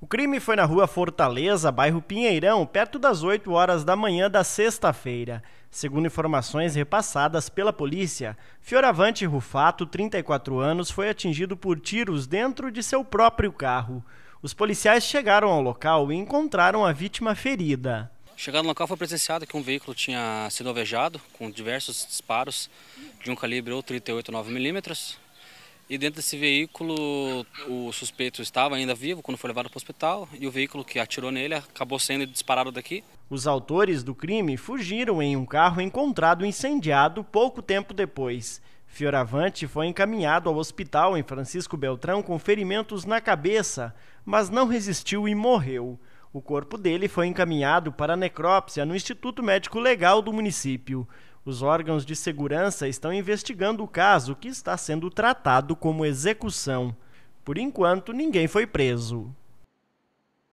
O crime foi na rua Fortaleza, bairro Pinheirão, perto das 8 horas da manhã da sexta-feira. Segundo informações repassadas pela polícia, Fioravante Rufato, 34 anos, foi atingido por tiros dentro de seu próprio carro. Os policiais chegaram ao local e encontraram a vítima ferida. Chegando no local foi presenciado que um veículo tinha sido alvejado com diversos disparos de um calibre ou 38,9mm. milímetros e dentro desse veículo, o suspeito estava ainda vivo quando foi levado para o hospital e o veículo que atirou nele acabou sendo disparado daqui. Os autores do crime fugiram em um carro encontrado incendiado pouco tempo depois. Fioravante foi encaminhado ao hospital em Francisco Beltrão com ferimentos na cabeça, mas não resistiu e morreu. O corpo dele foi encaminhado para necrópsia no Instituto Médico Legal do município. Os órgãos de segurança estão investigando o caso, que está sendo tratado como execução. Por enquanto, ninguém foi preso.